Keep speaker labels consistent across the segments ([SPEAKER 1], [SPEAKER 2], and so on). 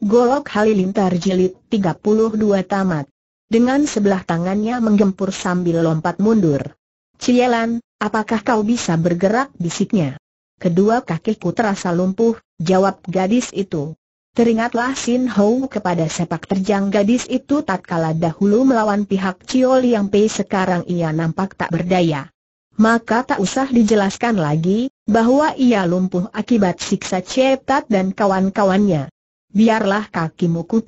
[SPEAKER 1] Golok Halilintar Jilid 32 Tamat. Dengan sebelah tangannya menggempur sambil lompat mundur. Cielan, apakah kau bisa bergerak bisiknya? Kedua kakiku terasa lumpuh, jawab gadis itu. Teringatlah Sin Hou kepada sepak terjang gadis itu tatkala dahulu melawan pihak Cio Liang Pei sekarang ia nampak tak berdaya. Maka tak usah dijelaskan lagi, bahwa ia lumpuh akibat siksa cetat dan kawan-kawannya biarlah kakimu ku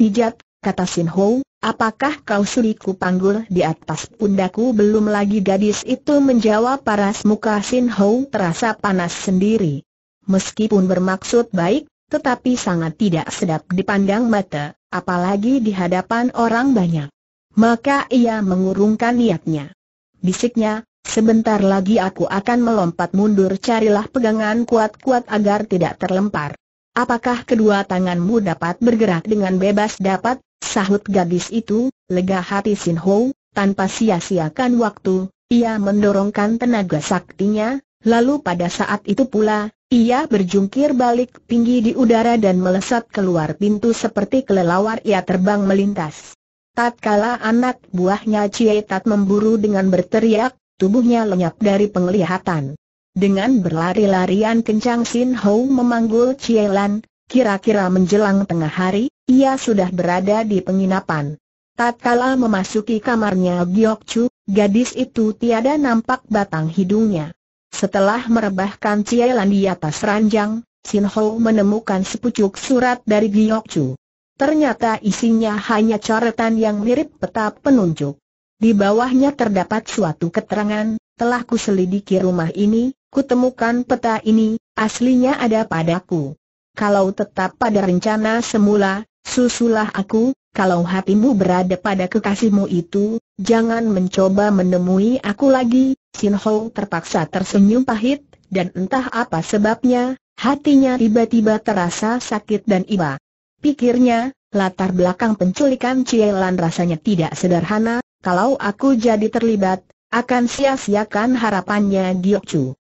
[SPEAKER 1] kata Sin Ho, apakah kau suriku panggul di atas pundaku belum lagi gadis itu menjawab paras muka Sin Ho terasa panas sendiri. Meskipun bermaksud baik, tetapi sangat tidak sedap dipandang mata, apalagi di hadapan orang banyak. Maka ia mengurungkan niatnya. Bisiknya, sebentar lagi aku akan melompat mundur carilah pegangan kuat-kuat agar tidak terlempar. Apakah kedua tanganmu dapat bergerak dengan bebas dapat, sahut gadis itu, lega hati Sin Ho, tanpa sia-siakan waktu, ia mendorongkan tenaga saktinya, lalu pada saat itu pula, ia berjungkir balik tinggi di udara dan melesat keluar pintu seperti kelelawar ia terbang melintas. Tatkala anak buahnya Cie Tat memburu dengan berteriak, tubuhnya lenyap dari penglihatan. Dengan berlari-larian kencang Sin Hou memanggul Lan, kira-kira menjelang tengah hari, ia sudah berada di penginapan. Tak Tatkala memasuki kamarnya Giok Chu, gadis itu tiada nampak batang hidungnya. Setelah merebahkan Lan di atas ranjang, Sin Ho menemukan sepucuk surat dari Giok Chu. Ternyata isinya hanya coretan yang mirip peta penunjuk. Di bawahnya terdapat suatu keterangan, telah kuselidiki rumah ini, kutemukan peta ini, aslinya ada padaku. Kalau tetap pada rencana semula, susulah aku, kalau hatimu berada pada kekasihmu itu, jangan mencoba menemui aku lagi. Sin Ho terpaksa tersenyum pahit, dan entah apa sebabnya, hatinya tiba-tiba terasa sakit dan iba. Pikirnya, latar belakang penculikan Cielan rasanya tidak sederhana, kalau aku jadi terlibat, akan sia-siakan harapannya Gyeok-chu.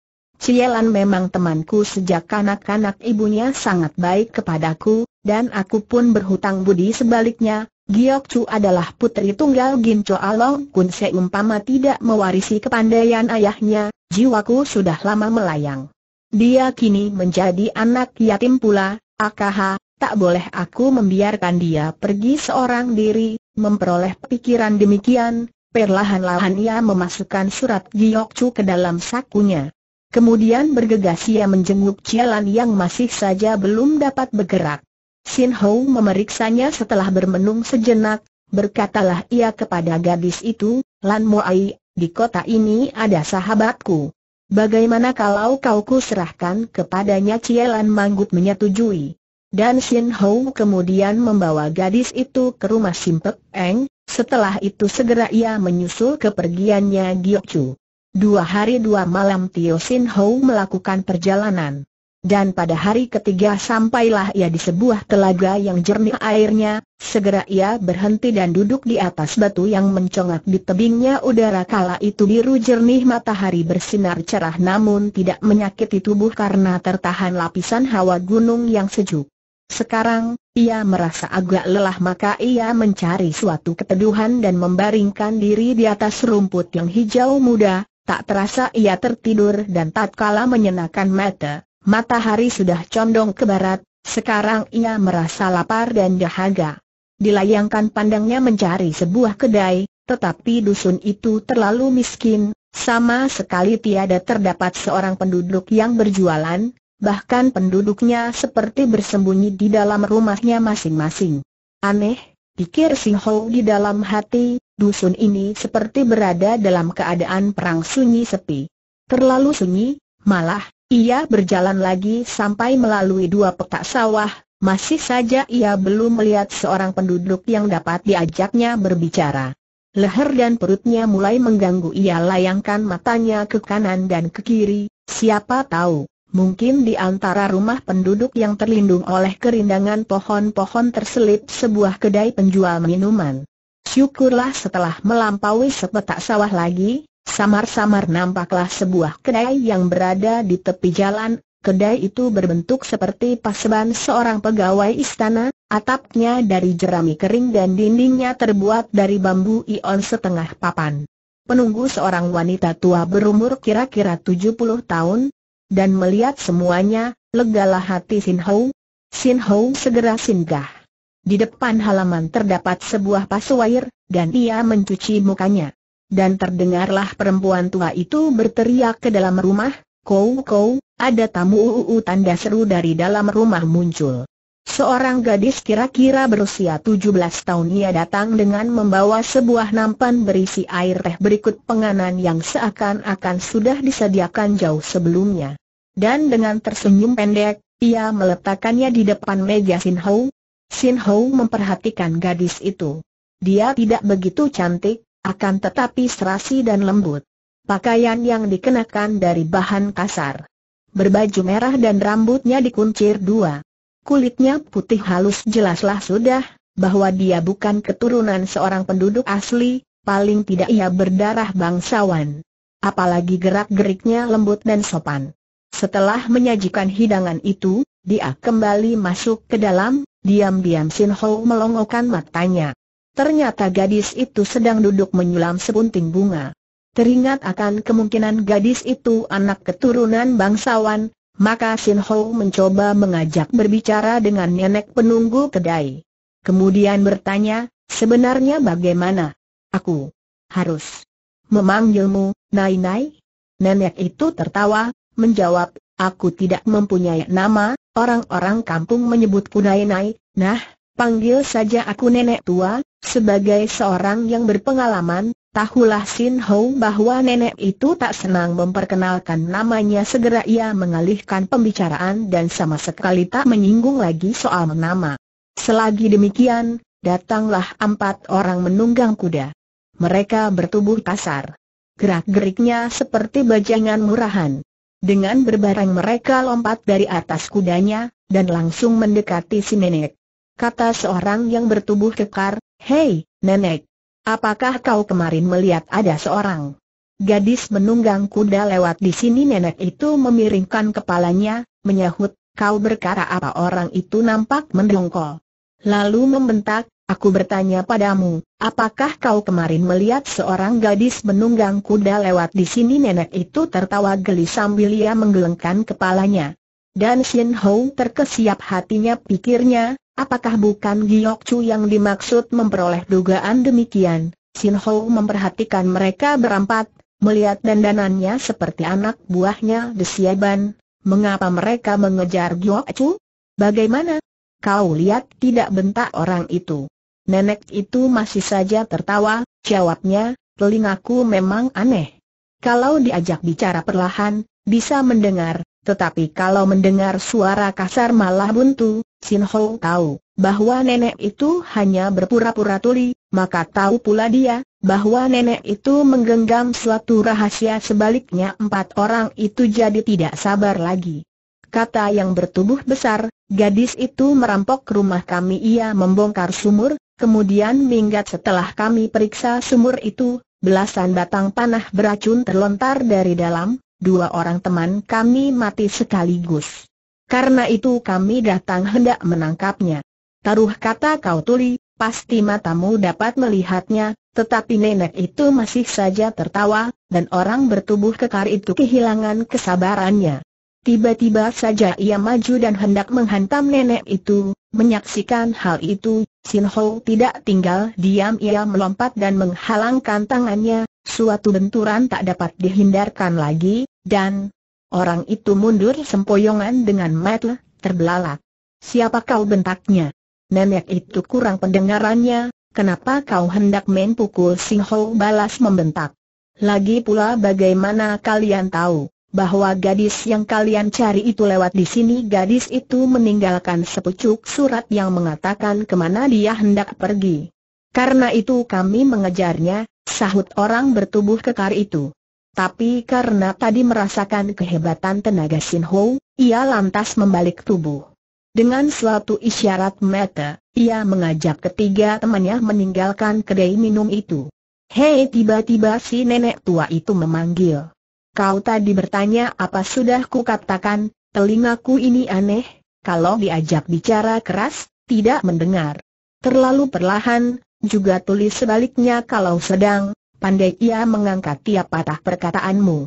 [SPEAKER 1] Cielan memang temanku sejak kanak-kanak ibunya sangat baik kepadaku, dan aku pun berhutang budi sebaliknya. Giok Chu adalah putri tunggal Gin Cho Along Kun seumpama tidak mewarisi kepandaian ayahnya, jiwaku sudah lama melayang. Dia kini menjadi anak yatim pula, akaha, tak boleh aku membiarkan dia pergi seorang diri, memperoleh pikiran demikian, perlahan-lahan ia memasukkan surat Giok Chu ke dalam sakunya. Kemudian bergegas ia menjenguk Cialan yang masih saja belum dapat bergerak. Sin Hou memeriksanya setelah bermenung sejenak, berkatalah ia kepada gadis itu, Lan Moai, di kota ini ada sahabatku. Bagaimana kalau kau kuserahkan kepadanya Cialan Manggut menyetujui. Dan Sin Hou kemudian membawa gadis itu ke rumah Simpek Eng, setelah itu segera ia menyusul kepergiannya Chu. Dua hari dua malam Tio Sin Ho melakukan perjalanan. Dan pada hari ketiga sampailah ia di sebuah telaga yang jernih airnya, segera ia berhenti dan duduk di atas batu yang mencongak di tebingnya udara kala itu biru jernih matahari bersinar cerah namun tidak menyakiti tubuh karena tertahan lapisan hawa gunung yang sejuk. Sekarang, ia merasa agak lelah maka ia mencari suatu keteduhan dan membaringkan diri di atas rumput yang hijau muda, Tak terasa ia tertidur dan tak kalah menyenangkan mata, matahari sudah condong ke barat, sekarang ia merasa lapar dan dahaga. Dilayangkan pandangnya mencari sebuah kedai, tetapi dusun itu terlalu miskin, sama sekali tiada terdapat seorang penduduk yang berjualan, bahkan penduduknya seperti bersembunyi di dalam rumahnya masing-masing. Aneh, pikir Si Ho di dalam hati, dusun ini seperti berada dalam keadaan perang sunyi sepi. Terlalu sunyi, malah, ia berjalan lagi sampai melalui dua petak sawah, masih saja ia belum melihat seorang penduduk yang dapat diajaknya berbicara. Leher dan perutnya mulai mengganggu ia layangkan matanya ke kanan dan ke kiri, siapa tahu, mungkin di antara rumah penduduk yang terlindung oleh kerindangan pohon-pohon terselip sebuah kedai penjual minuman. Syukurlah setelah melampaui sepetak sawah lagi, samar-samar nampaklah sebuah kedai yang berada di tepi jalan. Kedai itu berbentuk seperti paseban seorang pegawai istana, atapnya dari jerami kering dan dindingnya terbuat dari bambu ion setengah papan. Penunggu seorang wanita tua berumur kira-kira 70 tahun, dan melihat semuanya, legalah hati Sin Hou. Sin Hou segera singgah. Di depan halaman terdapat sebuah pasu air, dan ia mencuci mukanya. Dan terdengarlah perempuan tua itu berteriak ke dalam rumah, Kou Kou, ada tamu uu tanda seru dari dalam rumah muncul. Seorang gadis kira-kira berusia 17 tahun ia datang dengan membawa sebuah nampan berisi air teh berikut penganan yang seakan-akan sudah disediakan jauh sebelumnya. Dan dengan tersenyum pendek, ia meletakkannya di depan meja Sin Hou, Sin Ho memperhatikan gadis itu. Dia tidak begitu cantik, akan tetapi serasi dan lembut. Pakaian yang dikenakan dari bahan kasar. Berbaju merah dan rambutnya dikuncir dua. Kulitnya putih halus jelaslah sudah, bahwa dia bukan keturunan seorang penduduk asli, paling tidak ia berdarah bangsawan. Apalagi gerak-geriknya lembut dan sopan. Setelah menyajikan hidangan itu, dia kembali masuk ke dalam, Diam-diam Sin Ho melongokkan matanya. Ternyata gadis itu sedang duduk menyulam sepunting bunga. Teringat akan kemungkinan gadis itu anak keturunan bangsawan, maka Sin Ho mencoba mengajak berbicara dengan nenek penunggu kedai. Kemudian bertanya, sebenarnya bagaimana? Aku harus memanggilmu, Nai Nai? Nenek itu tertawa, menjawab, aku tidak mempunyai nama, Orang-orang kampung menyebut Nainai, nah, panggil saja aku nenek tua, sebagai seorang yang berpengalaman, tahulah Sin Ho bahwa nenek itu tak senang memperkenalkan namanya segera ia mengalihkan pembicaraan dan sama sekali tak menyinggung lagi soal nama. Selagi demikian, datanglah empat orang menunggang kuda. Mereka bertubuh kasar. Gerak-geriknya seperti bajangan murahan. Dengan berbaring mereka lompat dari atas kudanya, dan langsung mendekati si nenek. Kata seorang yang bertubuh kekar, Hei, nenek, apakah kau kemarin melihat ada seorang? Gadis menunggang kuda lewat di sini nenek itu memiringkan kepalanya, menyahut, kau berkara apa orang itu nampak mendongkol. Lalu membentak, Aku bertanya padamu, apakah kau kemarin melihat seorang gadis menunggang kuda lewat di sini nenek itu tertawa geli sambil ia menggelengkan kepalanya. Dan Xin Hou terkesiap hatinya pikirnya, apakah bukan Giok Chu yang dimaksud memperoleh dugaan demikian? Xin Hou memperhatikan mereka berempat, melihat dandanannya seperti anak buahnya Desiaban. Mengapa mereka mengejar Giok Chu? Bagaimana? Kau lihat tidak bentak orang itu. Nenek itu masih saja tertawa, jawabnya, telingaku memang aneh. Kalau diajak bicara perlahan, bisa mendengar, tetapi kalau mendengar suara kasar malah buntu, Sin Ho tahu bahwa nenek itu hanya berpura-pura tuli, maka tahu pula dia bahwa nenek itu menggenggam suatu rahasia sebaliknya empat orang itu jadi tidak sabar lagi. Kata yang bertubuh besar, gadis itu merampok rumah kami ia membongkar sumur, Kemudian minggat setelah kami periksa sumur itu, belasan batang panah beracun terlontar dari dalam, dua orang teman kami mati sekaligus. Karena itu kami datang hendak menangkapnya. Taruh kata kau tuli, pasti matamu dapat melihatnya, tetapi nenek itu masih saja tertawa, dan orang bertubuh kekar itu kehilangan kesabarannya. Tiba-tiba saja ia maju dan hendak menghantam nenek itu, menyaksikan hal itu, Sin Ho tidak tinggal diam ia melompat dan menghalangkan tangannya, suatu benturan tak dapat dihindarkan lagi, dan orang itu mundur sempoyongan dengan metel, terbelalak. Siapa kau bentaknya? Nenek itu kurang pendengarannya, kenapa kau hendak main pukul Sin Ho balas membentak? Lagi pula bagaimana kalian tahu? bahwa gadis yang kalian cari itu lewat di sini gadis itu meninggalkan sepucuk surat yang mengatakan kemana dia hendak pergi. Karena itu kami mengejarnya, sahut orang bertubuh kekar itu. Tapi karena tadi merasakan kehebatan tenaga Sin Ho, ia lantas membalik tubuh. Dengan suatu isyarat mata, ia mengajak ketiga temannya meninggalkan kedai minum itu. Hei tiba-tiba si nenek tua itu memanggil. Kau tadi bertanya apa sudah ku katakan? telingaku ini aneh, kalau diajak bicara keras, tidak mendengar. Terlalu perlahan, juga tulis sebaliknya kalau sedang, pandai ia mengangkat tiap patah perkataanmu.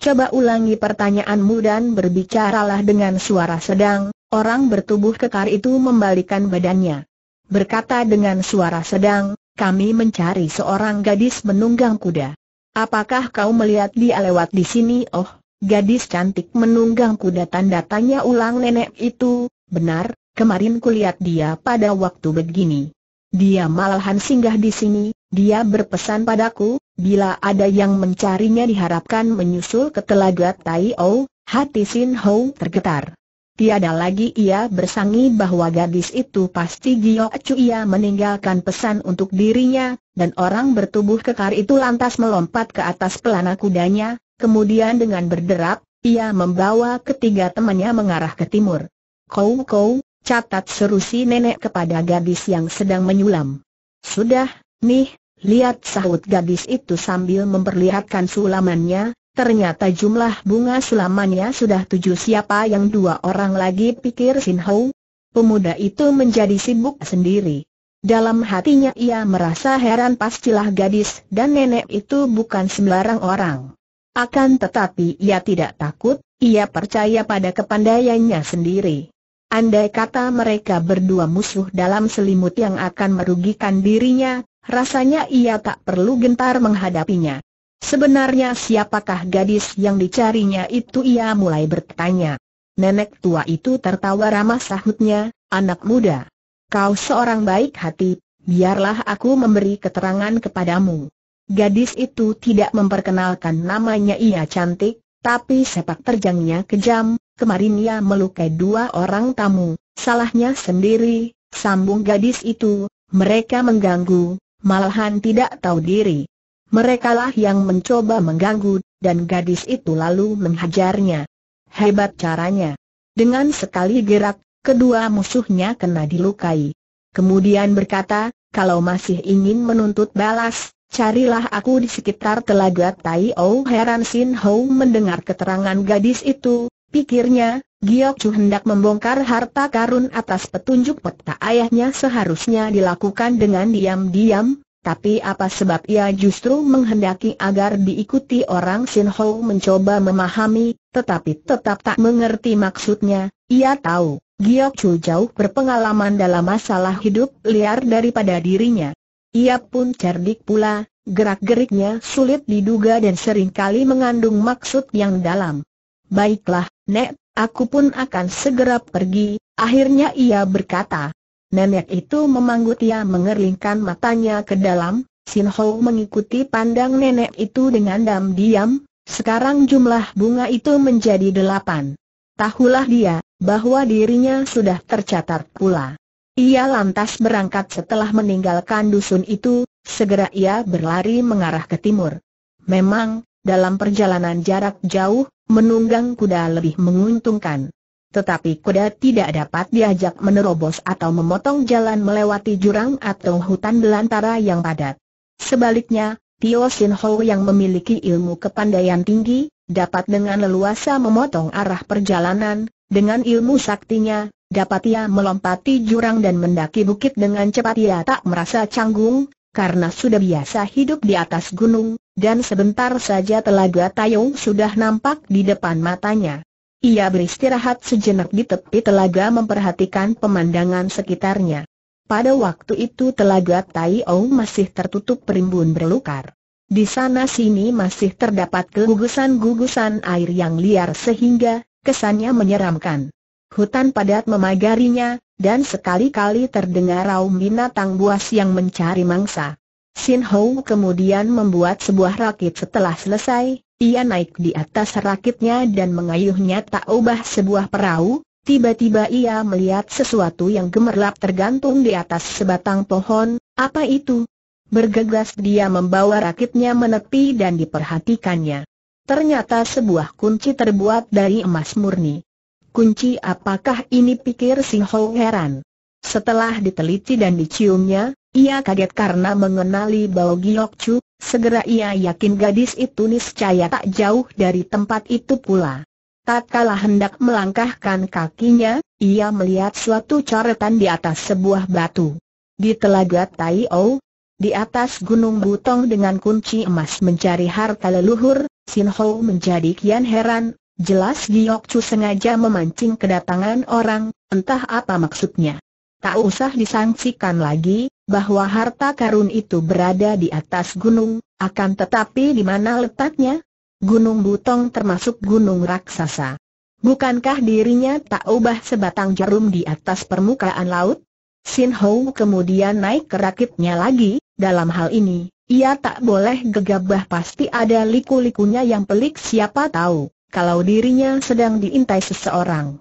[SPEAKER 1] Coba ulangi pertanyaanmu dan berbicaralah dengan suara sedang, orang bertubuh kekar itu membalikan badannya. Berkata dengan suara sedang, kami mencari seorang gadis menunggang kuda. Apakah kau melihat dia lewat di sini? Oh, gadis cantik menunggang kuda tanda tanya ulang nenek itu, benar, kemarin kulihat dia pada waktu begini. Dia malahan singgah di sini, dia berpesan padaku, bila ada yang mencarinya diharapkan menyusul ke telaga Tai O, oh, hati Sin Ho tergetar. Tiada lagi ia bersangi bahwa gadis itu pasti Gio Chu ia meninggalkan pesan untuk dirinya, dan orang bertubuh kekar itu lantas melompat ke atas pelana kudanya, kemudian dengan berderap, ia membawa ketiga temannya mengarah ke timur. Kau kau, catat seru si nenek kepada gadis yang sedang menyulam. Sudah, nih, lihat sahut gadis itu sambil memperlihatkan sulamannya, Ternyata jumlah bunga sulamannya sudah tujuh siapa yang dua orang lagi pikir Sin Ho? Pemuda itu menjadi sibuk sendiri. Dalam hatinya ia merasa heran pastilah gadis dan nenek itu bukan sembarang orang. Akan tetapi ia tidak takut, ia percaya pada kepandaiannya sendiri. Andai kata mereka berdua musuh dalam selimut yang akan merugikan dirinya, rasanya ia tak perlu gentar menghadapinya. Sebenarnya siapakah gadis yang dicarinya itu ia mulai bertanya. Nenek tua itu tertawa ramah sahutnya, anak muda. Kau seorang baik hati, biarlah aku memberi keterangan kepadamu. Gadis itu tidak memperkenalkan namanya ia cantik, tapi sepak terjangnya kejam, kemarin ia melukai dua orang tamu, salahnya sendiri, sambung gadis itu, mereka mengganggu, malahan tidak tahu diri. Merekalah yang mencoba mengganggu, dan gadis itu lalu menghajarnya. Hebat caranya. Dengan sekali gerak, kedua musuhnya kena dilukai. Kemudian berkata, kalau masih ingin menuntut balas, carilah aku di sekitar telaga Tai O. Heran Sin Ho mendengar keterangan gadis itu, pikirnya, Giok Chu hendak membongkar harta karun atas petunjuk peta ayahnya seharusnya dilakukan dengan diam-diam, tapi apa sebab ia justru menghendaki agar diikuti orang Sin Ho mencoba memahami, tetapi tetap tak mengerti maksudnya, ia tahu, Giok Chu jauh berpengalaman dalam masalah hidup liar daripada dirinya. Ia pun cerdik pula, gerak-geriknya sulit diduga dan seringkali mengandung maksud yang dalam. Baiklah, Nek, aku pun akan segera pergi, akhirnya ia berkata. Nenek itu memanggut ia mengerlingkan matanya ke dalam, Sin Ho mengikuti pandang nenek itu dengan diam-diam, sekarang jumlah bunga itu menjadi delapan. Tahulah dia, bahwa dirinya sudah tercatat pula. Ia lantas berangkat setelah meninggalkan dusun itu, segera ia berlari mengarah ke timur. Memang, dalam perjalanan jarak jauh, menunggang kuda lebih menguntungkan. Tetapi kuda tidak dapat diajak menerobos atau memotong jalan melewati jurang atau hutan belantara yang padat. Sebaliknya, Tio Sin Ho yang memiliki ilmu kepandaian tinggi, dapat dengan leluasa memotong arah perjalanan, dengan ilmu saktinya, dapat ia melompati jurang dan mendaki bukit dengan cepat ia tak merasa canggung, karena sudah biasa hidup di atas gunung, dan sebentar saja telaga Tayong sudah nampak di depan matanya. Ia beristirahat sejenak di tepi telaga memperhatikan pemandangan sekitarnya. Pada waktu itu telaga Tai Ong masih tertutup perimbun berlukar. Di sana-sini masih terdapat kegugusan gugusan air yang liar sehingga kesannya menyeramkan. Hutan padat memagarinya, dan sekali-kali terdengar raung binatang buas yang mencari mangsa. Sin Hou kemudian membuat sebuah rakit setelah selesai, ia naik di atas rakitnya dan mengayuhnya tak ubah sebuah perahu, tiba-tiba ia melihat sesuatu yang gemerlap tergantung di atas sebatang pohon, apa itu? Bergegas dia membawa rakitnya menepi dan diperhatikannya. Ternyata sebuah kunci terbuat dari emas murni. Kunci apakah ini pikir si Ho heran. Setelah diteliti dan diciumnya, ia kaget karena mengenali bau giok cu, Segera ia yakin gadis itu niscaya tak jauh dari tempat itu pula. tak kalah hendak melangkahkan kakinya, ia melihat suatu coretan di atas sebuah batu. Di telaga Tai O, di atas gunung Butong dengan kunci emas mencari harta leluhur, Sin Ho menjadi kian heran, jelas Giyok Chu sengaja memancing kedatangan orang, entah apa maksudnya. Tak usah disangsikan lagi, bahwa harta karun itu berada di atas gunung, akan tetapi di mana letaknya? Gunung Butong termasuk gunung raksasa. Bukankah dirinya tak ubah sebatang jarum di atas permukaan laut? Sin Hou kemudian naik ke rakitnya lagi, dalam hal ini, ia tak boleh gegabah pasti ada liku-likunya yang pelik siapa tahu, kalau dirinya sedang diintai seseorang.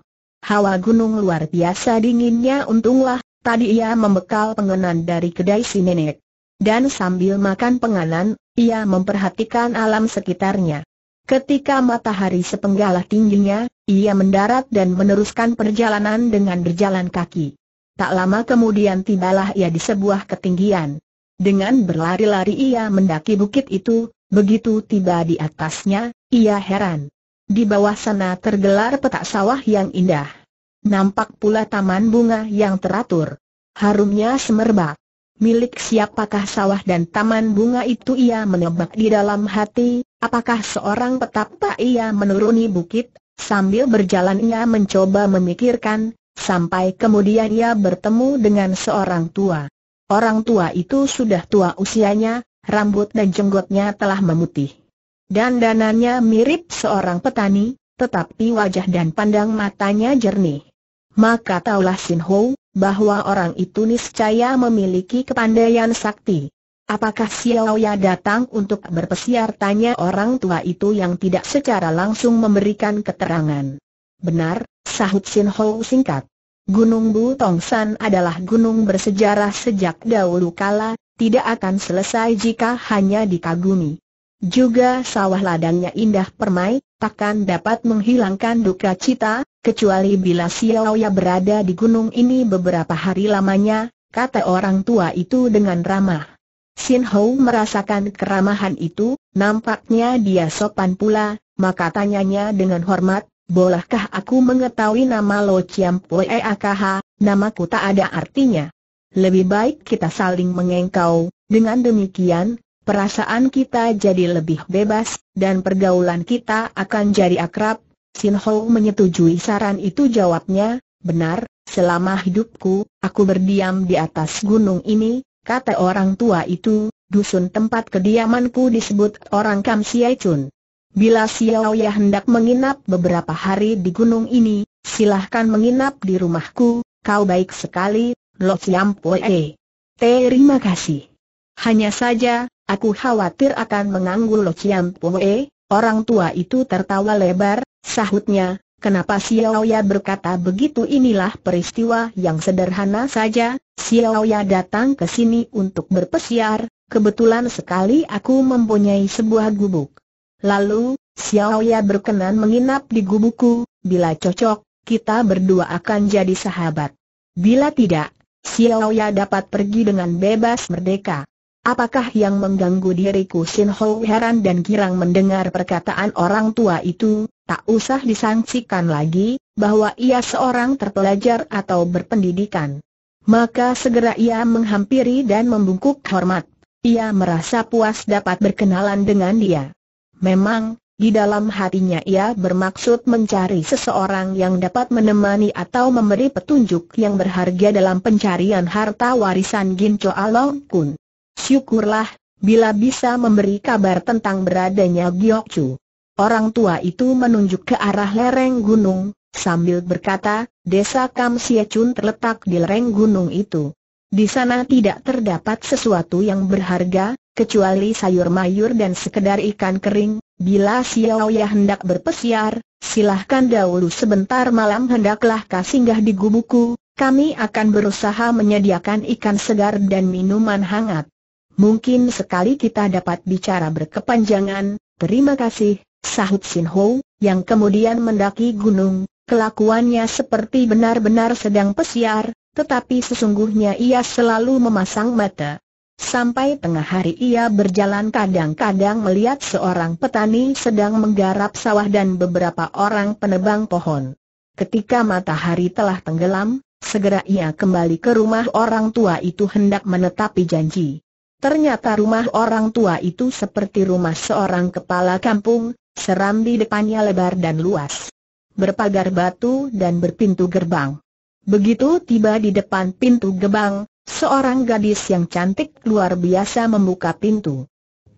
[SPEAKER 1] Hawa gunung luar biasa dinginnya untunglah, Tadi ia membekal penganan dari kedai si nenek. Dan sambil makan penganan, ia memperhatikan alam sekitarnya. Ketika matahari sepenggalah tingginya, ia mendarat dan meneruskan perjalanan dengan berjalan kaki. Tak lama kemudian tibalah ia di sebuah ketinggian. Dengan berlari-lari ia mendaki bukit itu, begitu tiba di atasnya, ia heran. Di bawah sana tergelar petak sawah yang indah. Nampak pula taman bunga yang teratur. Harumnya semerbak. Milik siapakah sawah dan taman bunga itu ia menebak di dalam hati, apakah seorang petapa ia menuruni bukit, sambil berjalan ia mencoba memikirkan, sampai kemudian ia bertemu dengan seorang tua. Orang tua itu sudah tua usianya, rambut dan jenggotnya telah memutih. dan dananya mirip seorang petani, tetapi wajah dan pandang matanya jernih maka taulah Sin Ho, bahwa orang itu niscaya memiliki kepandaian sakti. Apakah Xiao Ya datang untuk berpesiar tanya orang tua itu yang tidak secara langsung memberikan keterangan? Benar, sahut Sin Ho singkat. Gunung Bu Tong San adalah gunung bersejarah sejak dahulu kala, tidak akan selesai jika hanya dikagumi. Juga sawah ladangnya indah permai, takkan dapat menghilangkan duka cita, kecuali bila Xiaoya berada di gunung ini beberapa hari lamanya, kata orang tua itu dengan ramah. Sin Hou merasakan keramahan itu, nampaknya dia sopan pula, maka tanyanya dengan hormat, bolehkah aku mengetahui nama Lo Chiam Pue AKH, namaku tak ada artinya. Lebih baik kita saling mengengkau, dengan demikian, perasaan kita jadi lebih bebas, dan pergaulan kita akan jadi akrab. Sin Ho menyetujui saran itu jawabnya, benar, selama hidupku, aku berdiam di atas gunung ini, kata orang tua itu, dusun tempat kediamanku disebut orang Kam Siai Chun. Bila Xiao Ya hendak menginap beberapa hari di gunung ini, silahkan menginap di rumahku, kau baik sekali, Lo Siam Poe. Terima kasih. Hanya saja, aku khawatir akan menganggul Lo Chiam orang tua itu tertawa lebar, sahutnya, Kenapa Xiaoya berkata begitu inilah peristiwa yang sederhana saja, Xiaoya datang ke sini untuk berpesiar, kebetulan sekali aku mempunyai sebuah gubuk. Lalu, Xiaoya berkenan menginap di gubuku. bila cocok, kita berdua akan jadi sahabat. Bila tidak, Xiaoya dapat pergi dengan bebas merdeka. Apakah yang mengganggu diriku Sin Ho heran dan girang mendengar perkataan orang tua itu, tak usah disangsikan lagi, bahwa ia seorang terpelajar atau berpendidikan. Maka segera ia menghampiri dan membungkuk hormat. Ia merasa puas dapat berkenalan dengan dia. Memang, di dalam hatinya ia bermaksud mencari seseorang yang dapat menemani atau memberi petunjuk yang berharga dalam pencarian harta warisan Gin Cho Along Kun. Syukurlah, bila bisa memberi kabar tentang beradanya Giok Chu. Orang tua itu menunjuk ke arah lereng gunung, sambil berkata, desa Kam Sia Chun terletak di lereng gunung itu. Di sana tidak terdapat sesuatu yang berharga, kecuali sayur mayur dan sekedar ikan kering. Bila Xiao Ya hendak berpesiar, silahkan dahulu sebentar malam hendaklah kasinggah di gubuku, kami akan berusaha menyediakan ikan segar dan minuman hangat mungkin sekali kita dapat bicara berkepanjangan, terima kasih, sahut Sin Ho, yang kemudian mendaki gunung, kelakuannya seperti benar-benar sedang pesiar, tetapi sesungguhnya ia selalu memasang mata. Sampai tengah hari ia berjalan kadang-kadang melihat seorang petani sedang menggarap sawah dan beberapa orang penebang pohon. Ketika matahari telah tenggelam, segera ia kembali ke rumah orang tua itu hendak menetapi janji. Ternyata rumah orang tua itu seperti rumah seorang kepala kampung, seram di depannya lebar dan luas. Berpagar batu dan berpintu gerbang. Begitu tiba di depan pintu gerbang, seorang gadis yang cantik luar biasa membuka pintu.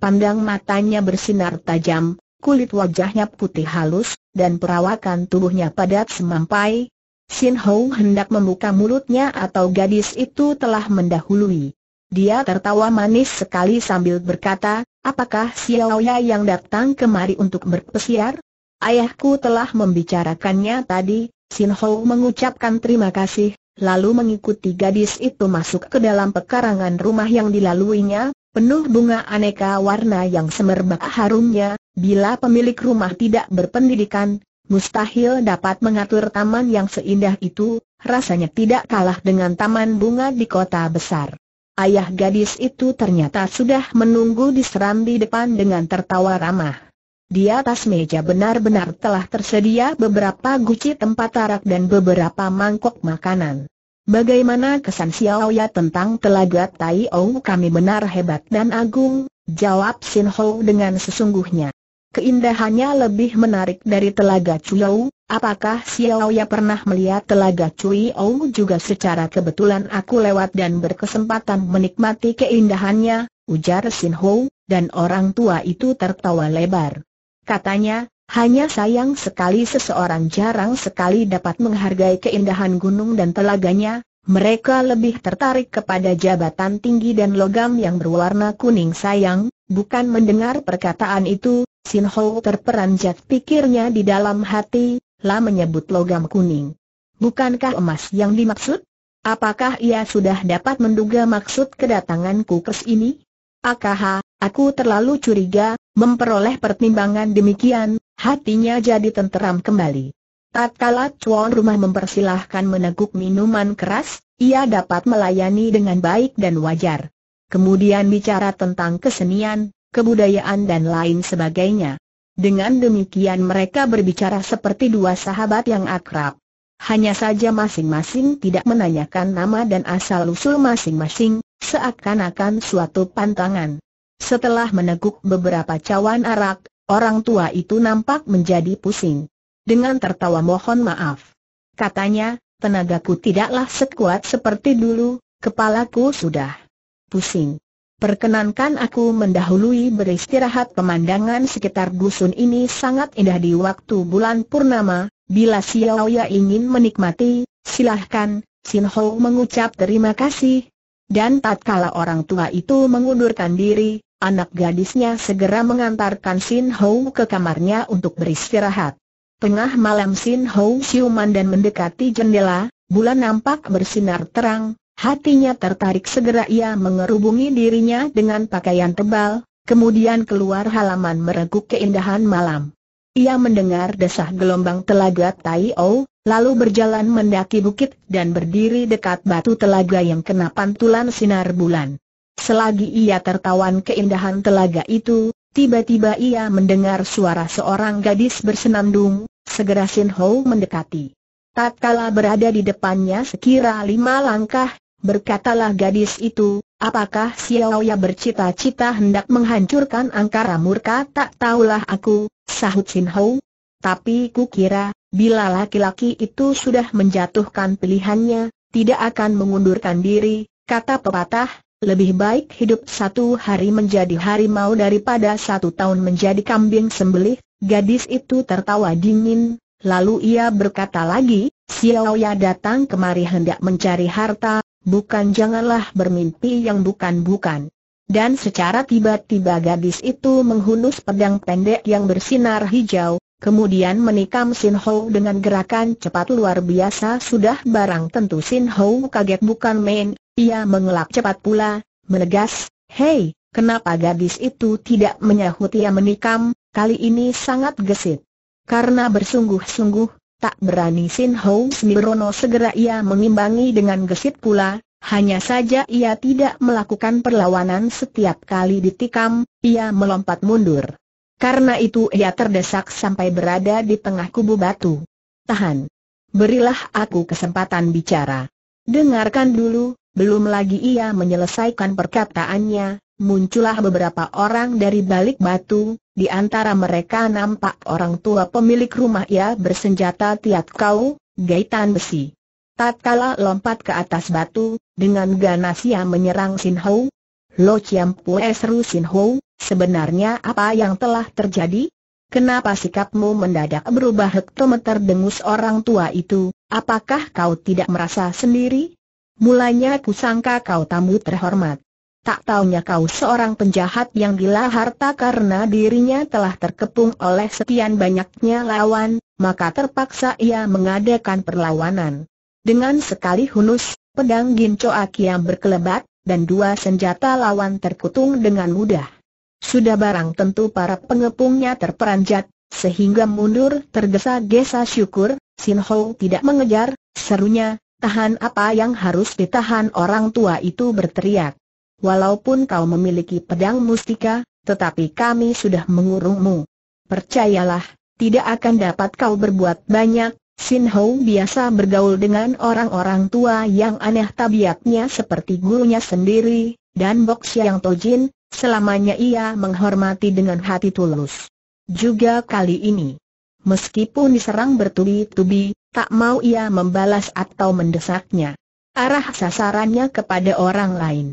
[SPEAKER 1] Pandang matanya bersinar tajam, kulit wajahnya putih halus, dan perawakan tubuhnya padat semampai. Sin Hou hendak membuka mulutnya atau gadis itu telah mendahului. Dia tertawa manis sekali sambil berkata, apakah Xiaoya yang datang kemari untuk berpesiar? Ayahku telah membicarakannya tadi, Sin Hou mengucapkan terima kasih, lalu mengikuti gadis itu masuk ke dalam pekarangan rumah yang dilaluinya, penuh bunga aneka warna yang semerbak harumnya, bila pemilik rumah tidak berpendidikan, mustahil dapat mengatur taman yang seindah itu, rasanya tidak kalah dengan taman bunga di kota besar. Ayah gadis itu ternyata sudah menunggu di serambi depan dengan tertawa ramah. Di atas meja benar-benar telah tersedia beberapa guci tempat tarak dan beberapa mangkok makanan. Bagaimana kesan Xiao Ya tentang telaga Tai Ong kami benar hebat dan agung, jawab Sin Ho dengan sesungguhnya. Keindahannya lebih menarik dari Telaga Chulau, apakah Xiao ya pernah melihat Telaga Cuiou juga secara kebetulan aku lewat dan berkesempatan menikmati keindahannya, ujar Sin Ho, dan orang tua itu tertawa lebar. Katanya, hanya sayang sekali seseorang jarang sekali dapat menghargai keindahan gunung dan telaganya, mereka lebih tertarik kepada jabatan tinggi dan logam yang berwarna kuning sayang, bukan mendengar perkataan itu, Sin Ho terperanjat pikirnya di dalam hati, lah menyebut logam kuning. Bukankah emas yang dimaksud? Apakah ia sudah dapat menduga maksud kedatangan ke ini? Akaha, aku terlalu curiga, memperoleh pertimbangan demikian, hatinya jadi tenteram kembali. Tatkala cuan rumah mempersilahkan meneguk minuman keras, ia dapat melayani dengan baik dan wajar. Kemudian bicara tentang kesenian, kebudayaan dan lain sebagainya. Dengan demikian mereka berbicara seperti dua sahabat yang akrab. Hanya saja masing-masing tidak menanyakan nama dan asal-usul masing-masing, seakan-akan suatu pantangan. Setelah meneguk beberapa cawan arak, orang tua itu nampak menjadi pusing. Dengan tertawa mohon maaf. Katanya, tenagaku tidaklah sekuat seperti dulu, kepalaku sudah pusing. Perkenankan aku mendahului beristirahat pemandangan sekitar dusun ini sangat indah di waktu bulan purnama, bila Xiaoya ingin menikmati, silahkan, Sin Hou mengucap terima kasih. Dan tatkala orang tua itu mengundurkan diri, anak gadisnya segera mengantarkan Sin Hou ke kamarnya untuk beristirahat. Tengah malam Sin Hou siuman dan mendekati jendela, bulan nampak bersinar terang, Hatinya tertarik segera ia mengerubungi dirinya dengan pakaian tebal, kemudian keluar halaman mereguk keindahan malam. Ia mendengar desah gelombang telaga Tai O, lalu berjalan mendaki bukit dan berdiri dekat batu telaga yang kena pantulan sinar bulan. Selagi ia tertawan keindahan telaga itu, tiba-tiba ia mendengar suara seorang gadis bersenandung, segera Sin Ho mendekati. Tatkala berada di depannya sekira lima langkah, Berkatalah gadis itu, apakah Xiaoya bercita-cita hendak menghancurkan angkara murka tak tahulah aku, sahut Sin Hou. Tapi ku kira bila laki-laki itu sudah menjatuhkan pilihannya, tidak akan mengundurkan diri, kata pepatah, lebih baik hidup satu hari menjadi harimau daripada satu tahun menjadi kambing sembelih, gadis itu tertawa dingin, lalu ia berkata lagi, Xiao Ya datang kemari hendak mencari harta, bukan janganlah bermimpi yang bukan-bukan. Dan secara tiba-tiba gadis itu menghunus pedang pendek yang bersinar hijau, kemudian menikam Sin Ho dengan gerakan cepat luar biasa sudah barang tentu Sin Ho kaget bukan main, ia mengelak cepat pula, menegas, hei, kenapa gadis itu tidak menyahut ia menikam, kali ini sangat gesit. Karena bersungguh-sungguh, Tak berani Sin Ho Smirono segera ia mengimbangi dengan gesit pula, hanya saja ia tidak melakukan perlawanan setiap kali ditikam, ia melompat mundur. Karena itu ia terdesak sampai berada di tengah kubu batu. Tahan. Berilah aku kesempatan bicara. Dengarkan dulu, belum lagi ia menyelesaikan perkataannya, muncullah beberapa orang dari balik batu, di antara mereka nampak orang tua pemilik rumah ia bersenjata tiat kau, gaitan besi. Tatkala lompat ke atas batu, dengan ganas ia menyerang Sin Hou. Lo Chiam Pue seru Sin Hou, sebenarnya apa yang telah terjadi? Kenapa sikapmu mendadak berubah hektometer dengus orang tua itu, apakah kau tidak merasa sendiri? Mulanya kusangka kau tamu terhormat. Tak taunya kau seorang penjahat yang gila harta karena dirinya telah terkepung oleh sekian banyaknya lawan, maka terpaksa ia mengadakan perlawanan. Dengan sekali hunus, pedang Ginco Akiam berkelebat, dan dua senjata lawan terkutung dengan mudah. Sudah barang tentu para pengepungnya terperanjat, sehingga mundur tergesa-gesa syukur, Sin Ho tidak mengejar, serunya, tahan apa yang harus ditahan orang tua itu berteriak walaupun kau memiliki pedang mustika, tetapi kami sudah mengurungmu. Percayalah, tidak akan dapat kau berbuat banyak, Sin Hou biasa bergaul dengan orang-orang tua yang aneh tabiatnya seperti gurunya sendiri, dan Bok Siang Tojin, selamanya ia menghormati dengan hati tulus. Juga kali ini, meskipun diserang bertubi-tubi, tak mau ia membalas atau mendesaknya. Arah sasarannya kepada orang lain.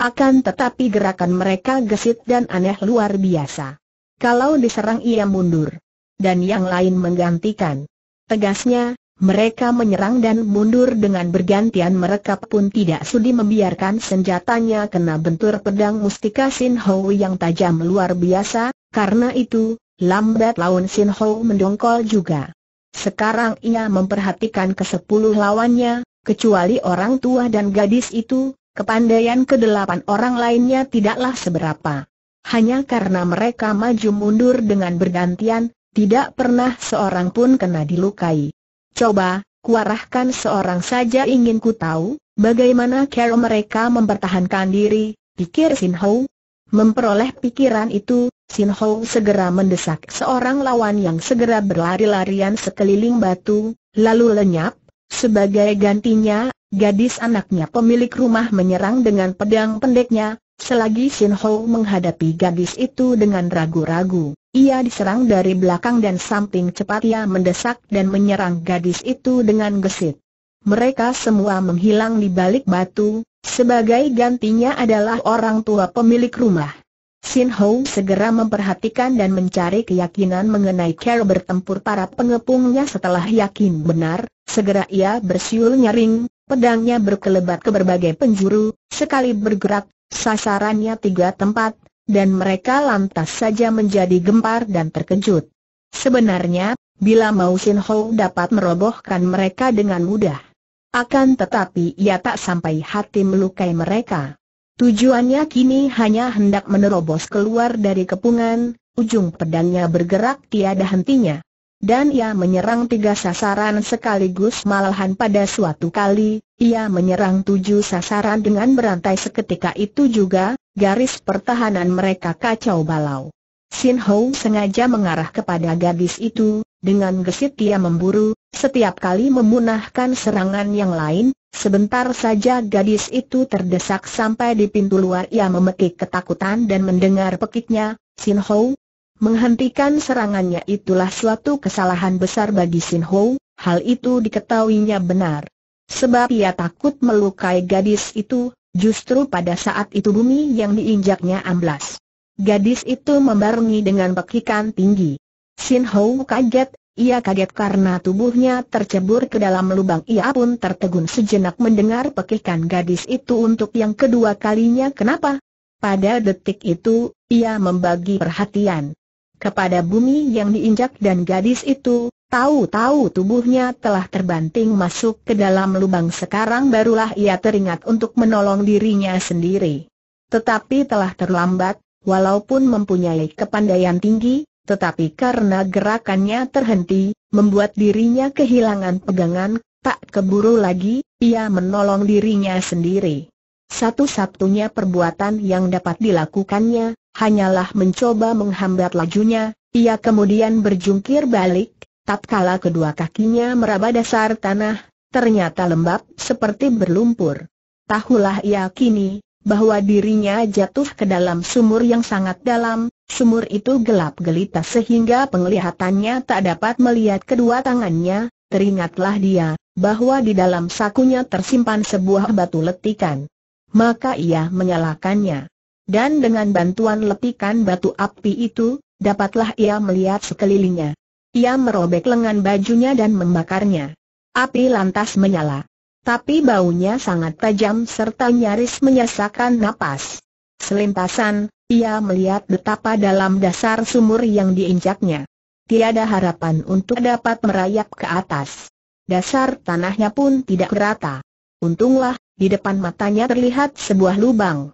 [SPEAKER 1] Akan tetapi gerakan mereka gesit dan aneh luar biasa. Kalau diserang ia mundur. Dan yang lain menggantikan. Tegasnya, mereka menyerang dan mundur dengan bergantian mereka pun tidak sudi membiarkan senjatanya kena bentur pedang mustika Sin Ho yang tajam luar biasa, karena itu, lambat laun Sin Ho mendongkol juga. Sekarang ia memperhatikan kesepuluh lawannya, kecuali orang tua dan gadis itu, Kepandaian kedelapan orang lainnya tidaklah seberapa. Hanya karena mereka maju mundur dengan bergantian, tidak pernah seorang pun kena dilukai. Coba, kuarahkan seorang saja ingin ku tahu, bagaimana cara mereka mempertahankan diri, pikir Sin Ho. Memperoleh pikiran itu, Sin Ho segera mendesak seorang lawan yang segera berlari-larian sekeliling batu, lalu lenyap. Sebagai gantinya, Gadis anaknya pemilik rumah menyerang dengan pedang pendeknya, selagi Sin Ho menghadapi gadis itu dengan ragu-ragu. Ia diserang dari belakang dan samping cepat ia mendesak dan menyerang gadis itu dengan gesit. Mereka semua menghilang di balik batu, sebagai gantinya adalah orang tua pemilik rumah. Sin Ho segera memperhatikan dan mencari keyakinan mengenai cara bertempur para pengepungnya setelah yakin benar, segera ia bersiul nyaring, Pedangnya berkelebat ke berbagai penjuru, sekali bergerak, sasarannya tiga tempat, dan mereka lantas saja menjadi gempar dan terkejut. Sebenarnya, bila Mau Sin Ho dapat merobohkan mereka dengan mudah. Akan tetapi ia tak sampai hati melukai mereka. Tujuannya kini hanya hendak menerobos keluar dari kepungan, ujung pedangnya bergerak tiada hentinya. Dan ia menyerang tiga sasaran sekaligus malahan pada suatu kali, ia menyerang tujuh sasaran dengan berantai seketika itu juga, garis pertahanan mereka kacau balau. Sin Ho sengaja mengarah kepada gadis itu, dengan gesit ia memburu, setiap kali memunahkan serangan yang lain, Sebentar saja gadis itu terdesak sampai di pintu luar ia memetik ketakutan dan mendengar pekiknya, Sin Ho, Menghentikan serangannya itulah suatu kesalahan besar bagi Sin Ho, hal itu diketahuinya benar. Sebab ia takut melukai gadis itu, justru pada saat itu bumi yang diinjaknya amblas. Gadis itu membarungi dengan pekikan tinggi. Sin Ho kaget, ia kaget karena tubuhnya tercebur ke dalam lubang ia pun tertegun sejenak mendengar pekikan gadis itu untuk yang kedua kalinya kenapa? Pada detik itu, ia membagi perhatian kepada bumi yang diinjak dan gadis itu, tahu-tahu tubuhnya telah terbanting masuk ke dalam lubang sekarang barulah ia teringat untuk menolong dirinya sendiri. Tetapi telah terlambat, walaupun mempunyai kepandaian tinggi, tetapi karena gerakannya terhenti, membuat dirinya kehilangan pegangan, tak keburu lagi, ia menolong dirinya sendiri. Satu-satunya perbuatan yang dapat dilakukannya, hanyalah mencoba menghambat lajunya, ia kemudian berjungkir balik, tatkala kedua kakinya meraba dasar tanah, ternyata lembab seperti berlumpur. Tahulah ia kini, bahwa dirinya jatuh ke dalam sumur yang sangat dalam, sumur itu gelap gelita sehingga penglihatannya tak dapat melihat kedua tangannya, teringatlah dia, bahwa di dalam sakunya tersimpan sebuah batu letikan. Maka ia menyalakannya. Dan dengan bantuan letikan batu api itu, dapatlah ia melihat sekelilingnya. Ia merobek lengan bajunya dan membakarnya. Api lantas menyala. Tapi baunya sangat tajam serta nyaris menyesakan napas. Selintasan, ia melihat betapa dalam dasar sumur yang diinjaknya. Tiada harapan untuk dapat merayap ke atas. Dasar tanahnya pun tidak rata. Untunglah, di depan matanya terlihat sebuah lubang.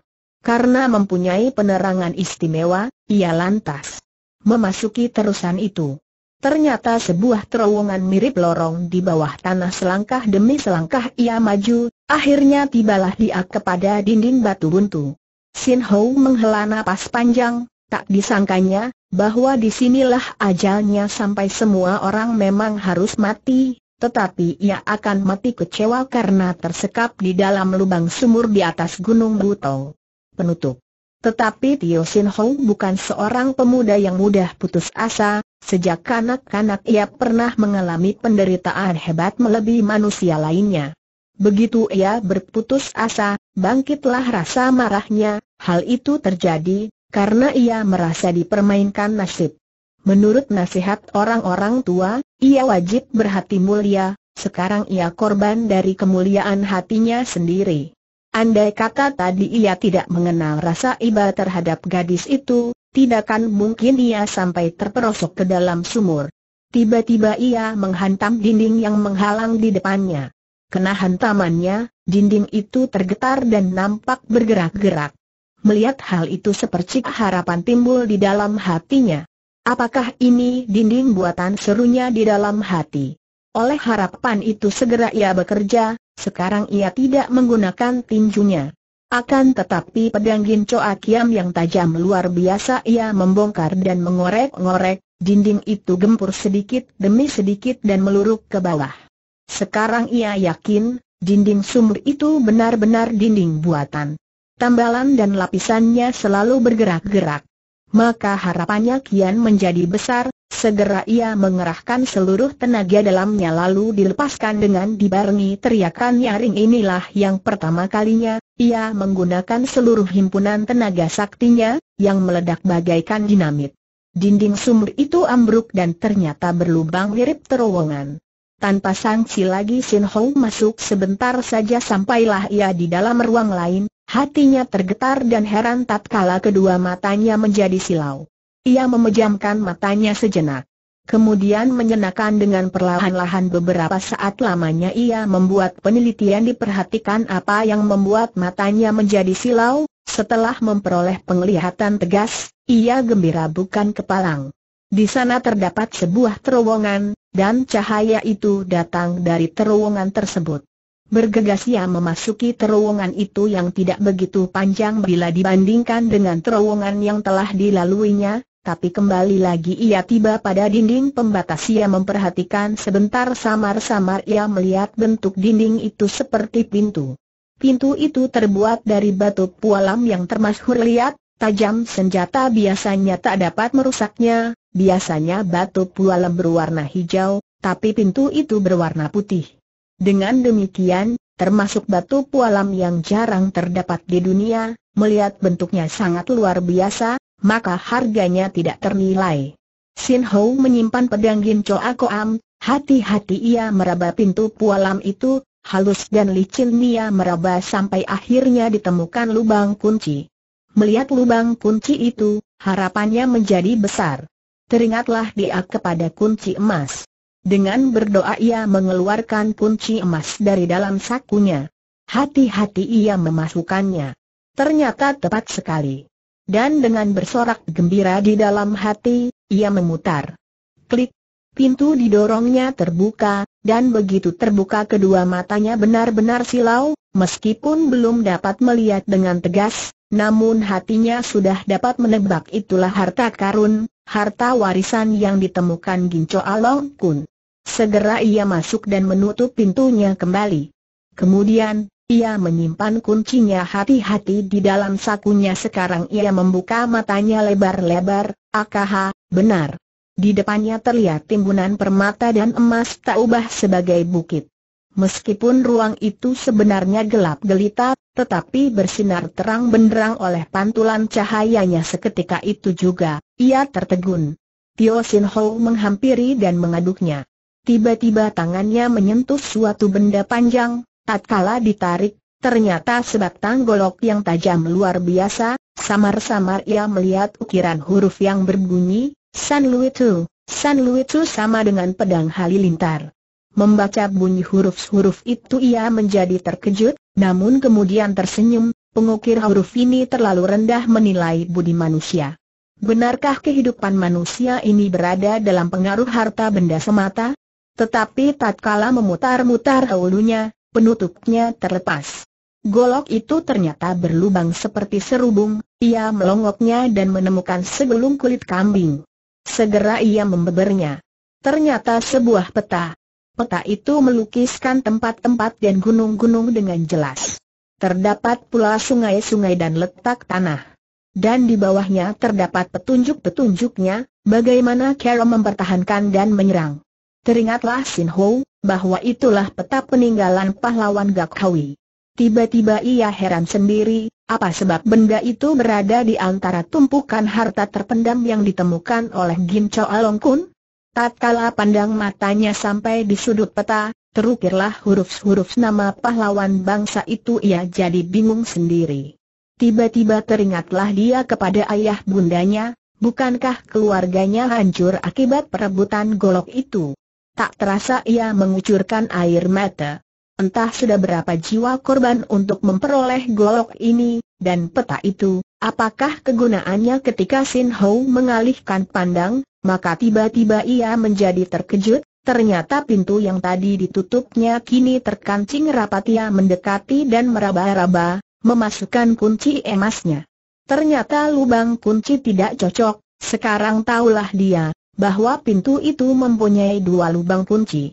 [SPEAKER 1] Karena mempunyai penerangan istimewa, ia lantas memasuki terusan itu. Ternyata sebuah terowongan mirip lorong di bawah tanah selangkah demi selangkah ia maju, akhirnya tibalah dia kepada dinding batu buntu. Sin Hou menghela nafas panjang, tak disangkanya, bahwa disinilah ajalnya sampai semua orang memang harus mati, tetapi ia akan mati kecewa karena tersekap di dalam lubang sumur di atas gunung Butong penutup. Tetapi Tio Sin Ho bukan seorang pemuda yang mudah putus asa, sejak kanak-kanak ia pernah mengalami penderitaan hebat melebihi manusia lainnya. Begitu ia berputus asa, bangkitlah rasa marahnya, hal itu terjadi, karena ia merasa dipermainkan nasib. Menurut nasihat orang-orang tua, ia wajib berhati mulia, sekarang ia korban dari kemuliaan hatinya sendiri. Andai kata tadi ia tidak mengenal rasa iba terhadap gadis itu, tidakkan mungkin ia sampai terperosok ke dalam sumur. Tiba-tiba ia menghantam dinding yang menghalang di depannya. Kena hantamannya, dinding itu tergetar dan nampak bergerak-gerak. Melihat hal itu sepercik harapan timbul di dalam hatinya. Apakah ini dinding buatan serunya di dalam hati? Oleh harapan itu segera ia bekerja, sekarang ia tidak menggunakan tinjunya. Akan tetapi pedang Gincoa Akiam yang tajam luar biasa ia membongkar dan mengorek-ngorek, dinding itu gempur sedikit demi sedikit dan meluruk ke bawah. Sekarang ia yakin, dinding sumur itu benar-benar dinding buatan. Tambalan dan lapisannya selalu bergerak-gerak maka harapannya kian menjadi besar, segera ia mengerahkan seluruh tenaga dalamnya lalu dilepaskan dengan dibarengi teriakan nyaring inilah yang pertama kalinya, ia menggunakan seluruh himpunan tenaga saktinya, yang meledak bagaikan dinamit. Dinding sumur itu ambruk dan ternyata berlubang mirip terowongan. Tanpa sanksi lagi Sin Hou masuk sebentar saja sampailah ia di dalam ruang lain, Hatinya tergetar dan heran tatkala kedua matanya menjadi silau. Ia memejamkan matanya sejenak. Kemudian menyenakan dengan perlahan-lahan beberapa saat lamanya ia membuat penelitian diperhatikan apa yang membuat matanya menjadi silau, setelah memperoleh penglihatan tegas, ia gembira bukan kepalang. Di sana terdapat sebuah terowongan, dan cahaya itu datang dari terowongan tersebut. Bergegas ia memasuki terowongan itu yang tidak begitu panjang bila dibandingkan dengan terowongan yang telah dilaluinya, tapi kembali lagi ia tiba pada dinding pembatas ia memperhatikan sebentar samar-samar ia melihat bentuk dinding itu seperti pintu. Pintu itu terbuat dari batu pualam yang termasyhur liat, tajam senjata biasanya tak dapat merusaknya, biasanya batu pualam berwarna hijau, tapi pintu itu berwarna putih. Dengan demikian, termasuk batu pualam yang jarang terdapat di dunia, melihat bentuknya sangat luar biasa, maka harganya tidak ternilai. Sin Ho menyimpan pedang Gincoa Koam, hati-hati ia meraba pintu pualam itu, halus dan licin ia meraba sampai akhirnya ditemukan lubang kunci. Melihat lubang kunci itu, harapannya menjadi besar. Teringatlah dia kepada kunci emas. Dengan berdoa ia mengeluarkan kunci emas dari dalam sakunya. Hati-hati ia memasukkannya. Ternyata tepat sekali. Dan dengan bersorak gembira di dalam hati, ia memutar. Klik. Pintu didorongnya terbuka, dan begitu terbuka kedua matanya benar-benar silau, meskipun belum dapat melihat dengan tegas, namun hatinya sudah dapat menebak itulah harta karun, harta warisan yang ditemukan Ginco Along Kun. Segera ia masuk dan menutup pintunya kembali. Kemudian, ia menyimpan kuncinya hati-hati di dalam sakunya sekarang ia membuka matanya lebar-lebar, AKH, benar. Di depannya terlihat timbunan permata dan emas tak ubah sebagai bukit. Meskipun ruang itu sebenarnya gelap gelita, tetapi bersinar terang benderang oleh pantulan cahayanya seketika itu juga, ia tertegun. Tio Sin Ho menghampiri dan mengaduknya. Tiba-tiba tangannya menyentuh suatu benda panjang, tatkala ditarik, ternyata sebatang golok yang tajam luar biasa, samar-samar ia melihat ukiran huruf yang berbunyi, San Luitu, San Luitu sama dengan pedang halilintar. Membaca bunyi huruf-huruf itu ia menjadi terkejut, namun kemudian tersenyum, pengukir huruf ini terlalu rendah menilai budi manusia. Benarkah kehidupan manusia ini berada dalam pengaruh harta benda semata? Tetapi tatkala memutar-mutar hulunya, penutupnya terlepas. Golok itu ternyata berlubang seperti serubung, ia melongoknya dan menemukan segelung kulit kambing. Segera ia membebernya. Ternyata sebuah peta. Peta itu melukiskan tempat-tempat dan gunung-gunung dengan jelas. Terdapat pula sungai-sungai dan letak tanah. Dan di bawahnya terdapat petunjuk-petunjuknya, bagaimana Carol mempertahankan dan menyerang. Teringatlah Sin Ho, bahwa itulah peta peninggalan pahlawan Gak Hwi. Tiba-tiba ia heran sendiri, apa sebab benda itu berada di antara tumpukan harta terpendam yang ditemukan oleh Gim Cho Along Kun? Tatkala pandang matanya sampai di sudut peta, terukirlah huruf-huruf nama pahlawan bangsa itu ia jadi bingung sendiri. Tiba-tiba teringatlah dia kepada ayah bundanya, bukankah keluarganya hancur akibat perebutan golok itu? Tak terasa ia mengucurkan air mata. Entah sudah berapa jiwa korban untuk memperoleh golok ini, dan peta itu, apakah kegunaannya ketika Sin Ho mengalihkan pandang, maka tiba-tiba ia menjadi terkejut, ternyata pintu yang tadi ditutupnya kini terkancing rapat ia mendekati dan meraba-raba, memasukkan kunci emasnya. Ternyata lubang kunci tidak cocok, sekarang tahulah dia, bahwa pintu itu mempunyai dua lubang kunci.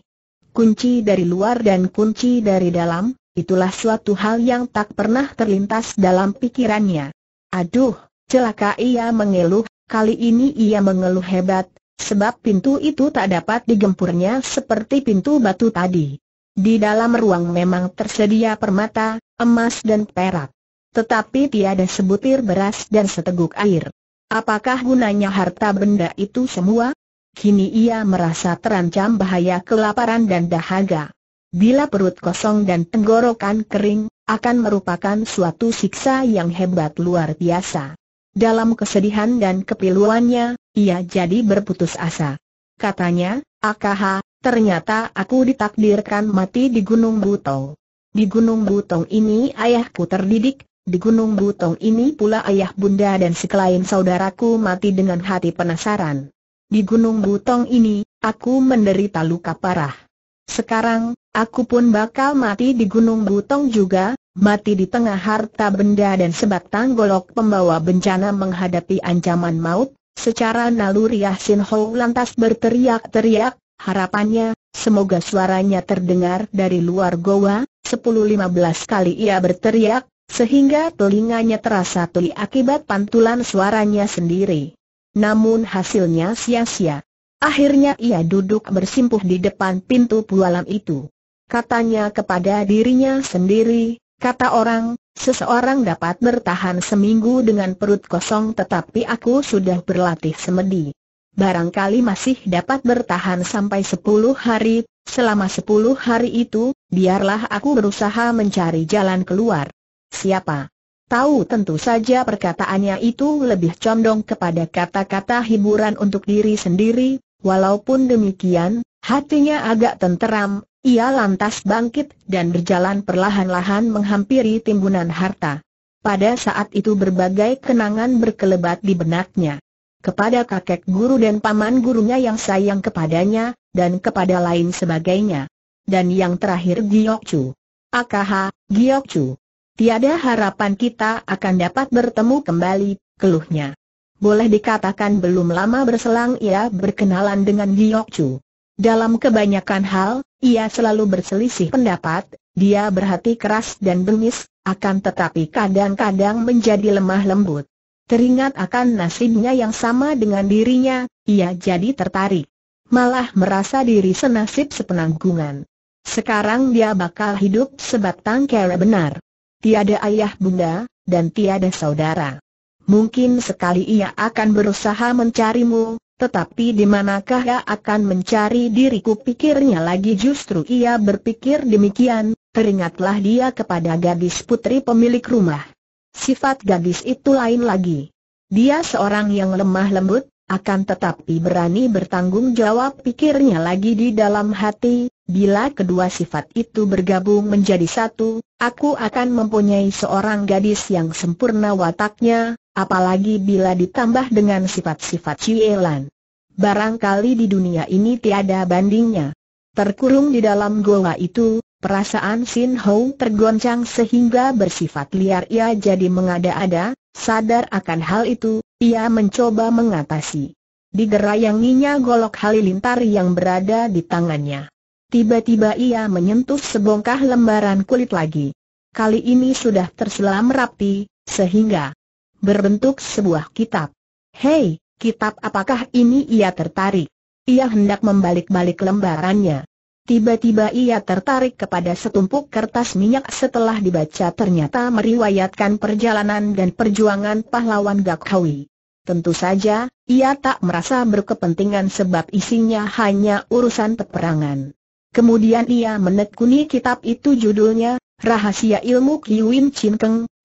[SPEAKER 1] Kunci dari luar dan kunci dari dalam, itulah suatu hal yang tak pernah terlintas dalam pikirannya. Aduh, celaka ia mengeluh, kali ini ia mengeluh hebat, sebab pintu itu tak dapat digempurnya seperti pintu batu tadi. Di dalam ruang memang tersedia permata, emas dan perak. Tetapi tiada sebutir beras dan seteguk air. Apakah gunanya harta benda itu semua? Kini ia merasa terancam bahaya kelaparan dan dahaga. Bila perut kosong dan tenggorokan kering, akan merupakan suatu siksa yang hebat luar biasa. Dalam kesedihan dan kepiluannya, ia jadi berputus asa. Katanya, Akaha, ternyata aku ditakdirkan mati di Gunung Butong. Di Gunung Butong ini ayahku terdidik, di Gunung Butong ini pula ayah bunda dan sekelain saudaraku mati dengan hati penasaran. Di Gunung Butong ini, aku menderita luka parah. Sekarang, aku pun bakal mati di Gunung Butong juga, mati di tengah harta benda dan sebatang golok pembawa bencana menghadapi ancaman maut, secara naluriah Sin Ho lantas berteriak-teriak, harapannya, semoga suaranya terdengar dari luar goa, 10-15 kali ia berteriak, sehingga telinganya terasa tuli akibat pantulan suaranya sendiri. Namun hasilnya sia-sia. Akhirnya ia duduk bersimpuh di depan pintu pualam itu. Katanya kepada dirinya sendiri, kata orang, seseorang dapat bertahan seminggu dengan perut kosong tetapi aku sudah berlatih semedi. Barangkali masih dapat bertahan sampai 10 hari, selama 10 hari itu, biarlah aku berusaha mencari jalan keluar. Siapa? Tahu tentu saja perkataannya itu lebih condong kepada kata-kata hiburan untuk diri sendiri, walaupun demikian, hatinya agak tenteram, ia lantas bangkit dan berjalan perlahan-lahan menghampiri timbunan harta. Pada saat itu berbagai kenangan berkelebat di benaknya. Kepada kakek guru dan paman gurunya yang sayang kepadanya, dan kepada lain sebagainya. Dan yang terakhir Giokcu. Akaha, Giokcu. Tiada harapan kita akan dapat bertemu kembali, keluhnya. Boleh dikatakan belum lama berselang ia berkenalan dengan Giok Chu. Dalam kebanyakan hal, ia selalu berselisih pendapat, dia berhati keras dan bengis, akan tetapi kadang-kadang menjadi lemah lembut. Teringat akan nasibnya yang sama dengan dirinya, ia jadi tertarik. Malah merasa diri senasib sepenanggungan. Sekarang dia bakal hidup sebatang kara benar tiada ayah bunda, dan tiada saudara. Mungkin sekali ia akan berusaha mencarimu, tetapi di manakah ia akan mencari diriku pikirnya lagi justru ia berpikir demikian, teringatlah dia kepada gadis putri pemilik rumah. Sifat gadis itu lain lagi. Dia seorang yang lemah lembut, akan tetapi berani bertanggung jawab pikirnya lagi di dalam hati, Bila kedua sifat itu bergabung menjadi satu, aku akan mempunyai seorang gadis yang sempurna wataknya, apalagi bila ditambah dengan sifat-sifat Cielan. Barangkali di dunia ini tiada bandingnya. Terkurung di dalam goa itu, perasaan Sin Ho tergoncang sehingga bersifat liar ia jadi mengada-ada, sadar akan hal itu, ia mencoba mengatasi. Digerayanginya golok halilintar yang berada di tangannya. Tiba-tiba ia menyentuh sebongkah lembaran kulit lagi. Kali ini sudah terselam rapi, sehingga berbentuk sebuah kitab. Hei, kitab apakah ini ia tertarik? Ia hendak membalik-balik lembarannya. Tiba-tiba ia tertarik kepada setumpuk kertas minyak setelah dibaca ternyata meriwayatkan perjalanan dan perjuangan pahlawan Gakhawi. Tentu saja, ia tak merasa berkepentingan sebab isinya hanya urusan peperangan. Kemudian ia menekuni kitab itu judulnya, Rahasia Ilmu Kiwim Chin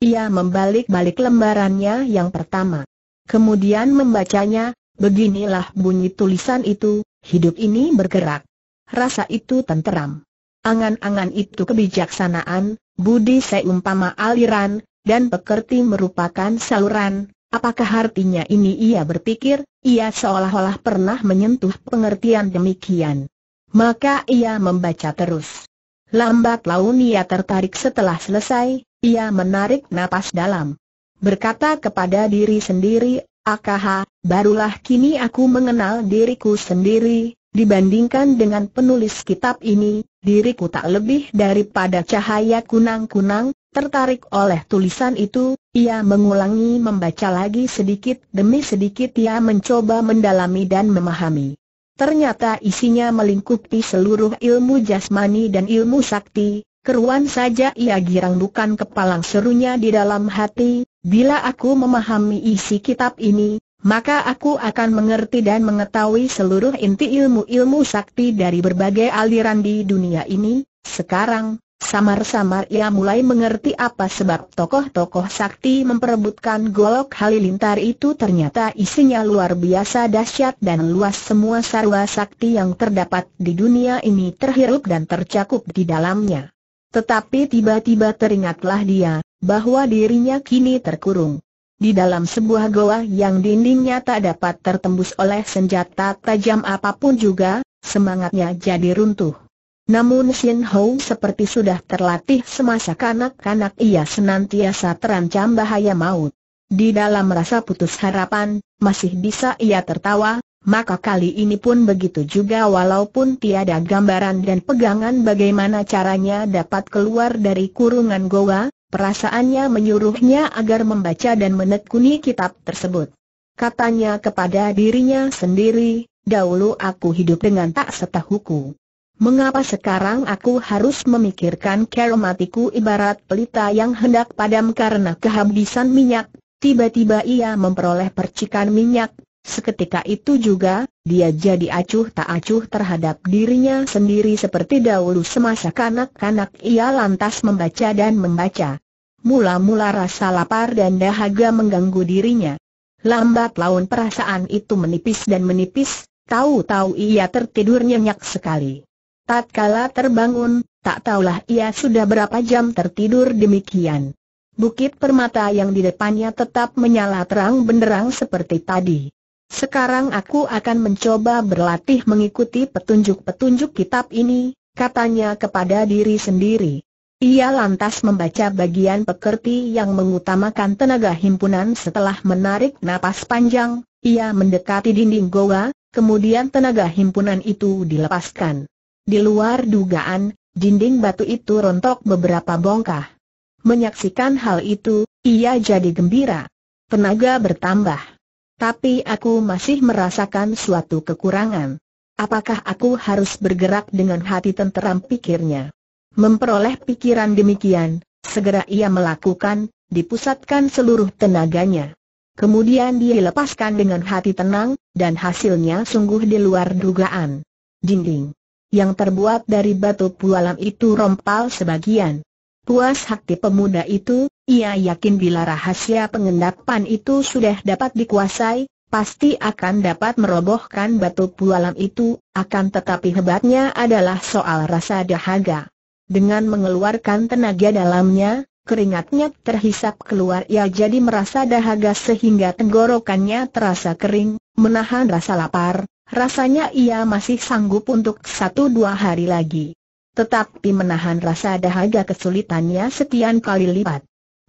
[SPEAKER 1] ia membalik-balik lembarannya yang pertama. Kemudian membacanya, beginilah bunyi tulisan itu, hidup ini bergerak. Rasa itu tenteram. Angan-angan itu kebijaksanaan, budi seumpama aliran, dan pekerti merupakan saluran. Apakah artinya ini ia berpikir, ia seolah-olah pernah menyentuh pengertian demikian. Maka ia membaca terus. Lambat laun ia tertarik setelah selesai, ia menarik napas dalam. Berkata kepada diri sendiri, Akaha, barulah kini aku mengenal diriku sendiri, dibandingkan dengan penulis kitab ini, diriku tak lebih daripada cahaya kunang-kunang, tertarik oleh tulisan itu, ia mengulangi membaca lagi sedikit demi sedikit ia mencoba mendalami dan memahami. Ternyata isinya melingkupi seluruh ilmu jasmani dan ilmu sakti, keruan saja ia girang bukan kepalang serunya di dalam hati, bila aku memahami isi kitab ini, maka aku akan mengerti dan mengetahui seluruh inti ilmu-ilmu sakti dari berbagai aliran di dunia ini, sekarang, Samar-samar ia mulai mengerti apa sebab tokoh-tokoh sakti memperebutkan golok halilintar itu ternyata isinya luar biasa dahsyat dan luas semua sarwa sakti yang terdapat di dunia ini terhirup dan tercakup di dalamnya. Tetapi tiba-tiba teringatlah dia, bahwa dirinya kini terkurung. Di dalam sebuah goa yang dindingnya tak dapat tertembus oleh senjata tajam apapun juga, semangatnya jadi runtuh. Namun Xin Hou seperti sudah terlatih semasa kanak-kanak ia senantiasa terancam bahaya maut. Di dalam rasa putus harapan, masih bisa ia tertawa, maka kali ini pun begitu juga walaupun tiada gambaran dan pegangan bagaimana caranya dapat keluar dari kurungan goa, perasaannya menyuruhnya agar membaca dan menekuni kitab tersebut. Katanya kepada dirinya sendiri, dahulu aku hidup dengan tak setahuku. Mengapa sekarang aku harus memikirkan keromatiku ibarat pelita yang hendak padam karena kehabisan minyak? Tiba-tiba ia memperoleh percikan minyak. Seketika itu juga, dia jadi acuh tak acuh terhadap dirinya sendiri seperti dahulu semasa kanak-kanak ia lantas membaca dan membaca. Mula-mula rasa lapar dan dahaga mengganggu dirinya. Lambat laun perasaan itu menipis dan menipis, tahu-tahu ia tertidur nyenyak sekali. Tatkala terbangun, tak tahulah ia sudah berapa jam tertidur demikian. Bukit permata yang di depannya tetap menyala terang benderang seperti tadi. Sekarang aku akan mencoba berlatih mengikuti petunjuk-petunjuk kitab ini, katanya kepada diri sendiri. Ia lantas membaca bagian pekerti yang mengutamakan tenaga himpunan setelah menarik napas panjang, ia mendekati dinding goa, kemudian tenaga himpunan itu dilepaskan. Di luar dugaan, dinding batu itu rontok beberapa bongkah. Menyaksikan hal itu, ia jadi gembira. Tenaga bertambah. Tapi aku masih merasakan suatu kekurangan. Apakah aku harus bergerak dengan hati tenteram pikirnya? Memperoleh pikiran demikian, segera ia melakukan, dipusatkan seluruh tenaganya. Kemudian dia dilepaskan dengan hati tenang, dan hasilnya sungguh di luar dugaan. Dinding yang terbuat dari batu pualam itu rompal sebagian. Puas hati pemuda itu, ia yakin bila rahasia pengendapan itu sudah dapat dikuasai, pasti akan dapat merobohkan batu pualam itu, akan tetapi hebatnya adalah soal rasa dahaga. Dengan mengeluarkan tenaga dalamnya, keringatnya terhisap keluar ia jadi merasa dahaga sehingga tenggorokannya terasa kering, menahan rasa lapar, Rasanya ia masih sanggup untuk satu dua hari lagi. Tetapi menahan rasa dahaga kesulitannya sekian kali lipat.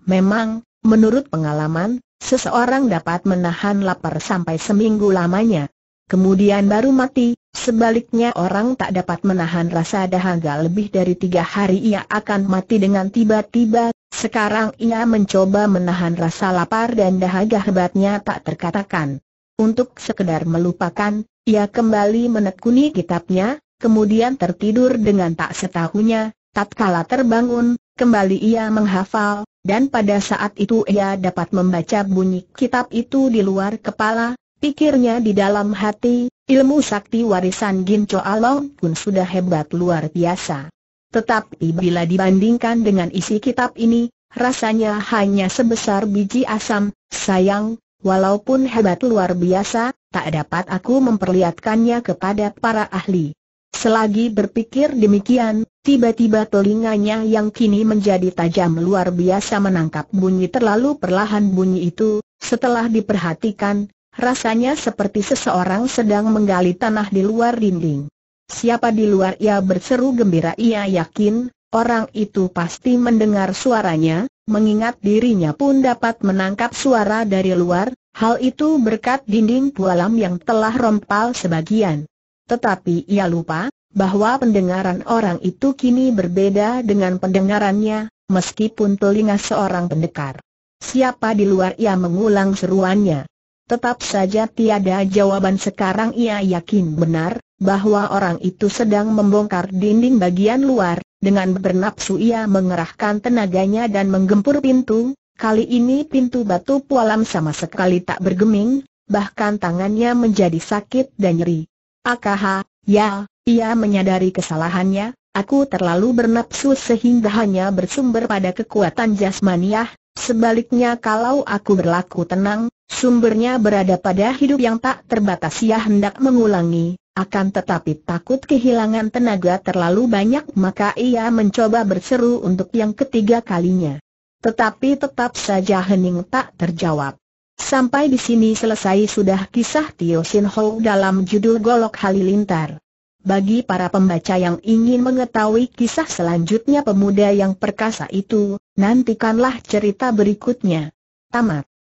[SPEAKER 1] Memang, menurut pengalaman, seseorang dapat menahan lapar sampai seminggu lamanya. Kemudian baru mati, sebaliknya orang tak dapat menahan rasa dahaga lebih dari tiga hari ia akan mati dengan tiba-tiba sekarang ia mencoba menahan rasa lapar dan dahaga hebatnya tak terkatakan. Untuk sekedar melupakan, ia kembali menekuni kitabnya, kemudian tertidur dengan tak setahunya, tatkala terbangun, kembali ia menghafal, dan pada saat itu ia dapat membaca bunyi kitab itu di luar kepala, pikirnya di dalam hati, ilmu sakti warisan Ginco Along pun sudah hebat luar biasa. Tetapi bila dibandingkan dengan isi kitab ini, rasanya hanya sebesar biji asam, sayang, Walaupun hebat luar biasa, tak dapat aku memperlihatkannya kepada para ahli. Selagi berpikir demikian, tiba-tiba telinganya yang kini menjadi tajam luar biasa menangkap bunyi terlalu perlahan bunyi itu, setelah diperhatikan, rasanya seperti seseorang sedang menggali tanah di luar dinding. Siapa di luar ia berseru gembira ia yakin, Orang itu pasti mendengar suaranya, mengingat dirinya pun dapat menangkap suara dari luar, hal itu berkat dinding pualam yang telah rompal sebagian. Tetapi ia lupa, bahwa pendengaran orang itu kini berbeda dengan pendengarannya, meskipun telinga seorang pendekar. Siapa di luar ia mengulang seruannya. Tetap saja tiada jawaban sekarang ia yakin benar, bahwa orang itu sedang membongkar dinding bagian luar, dengan bernapsu ia mengerahkan tenaganya dan menggempur pintu, kali ini pintu batu pualam sama sekali tak bergeming, bahkan tangannya menjadi sakit dan nyeri. Akaha, ya, ia menyadari kesalahannya, aku terlalu bernapsu sehingga hanya bersumber pada kekuatan jasmaniah, sebaliknya kalau aku berlaku tenang, sumbernya berada pada hidup yang tak terbatas ia hendak mengulangi, akan tetapi takut kehilangan tenaga terlalu banyak maka ia mencoba berseru untuk yang ketiga kalinya. Tetapi tetap saja hening tak terjawab. Sampai di sini selesai sudah kisah Tio Sin Ho dalam judul Golok Halilintar. Bagi para pembaca yang ingin mengetahui kisah selanjutnya pemuda yang perkasa itu, nantikanlah cerita berikutnya. Tamat.